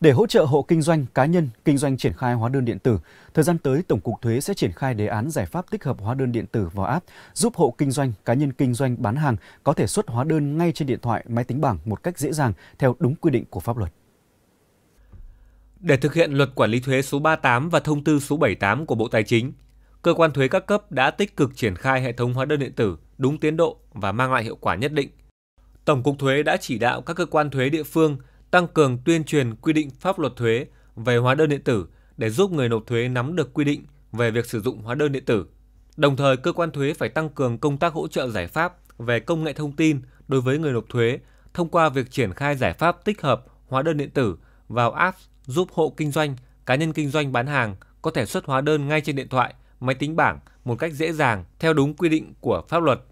Để hỗ trợ hộ kinh doanh, cá nhân kinh doanh triển khai hóa đơn điện tử, thời gian tới Tổng cục Thuế sẽ triển khai đề án giải pháp tích hợp hóa đơn điện tử vào app, giúp hộ kinh doanh, cá nhân kinh doanh bán hàng có thể xuất hóa đơn ngay trên điện thoại, máy tính bảng một cách dễ dàng theo đúng quy định của pháp luật. Để thực hiện luật quản lý thuế số 38 và thông tư số 78 của Bộ Tài chính, cơ quan thuế các cấp đã tích cực triển khai hệ thống hóa đơn điện tử đúng tiến độ và mang lại hiệu quả nhất định. Tổng cục thuế đã chỉ đạo các cơ quan thuế địa phương tăng cường tuyên truyền quy định pháp luật thuế về hóa đơn điện tử để giúp người nộp thuế nắm được quy định về việc sử dụng hóa đơn điện tử. Đồng thời, cơ quan thuế phải tăng cường công tác hỗ trợ giải pháp về công nghệ thông tin đối với người nộp thuế thông qua việc triển khai giải pháp tích hợp hóa đơn điện tử vào app giúp hộ kinh doanh, cá nhân kinh doanh bán hàng có thể xuất hóa đơn ngay trên điện thoại, máy tính bảng một cách dễ dàng theo đúng quy định của pháp luật.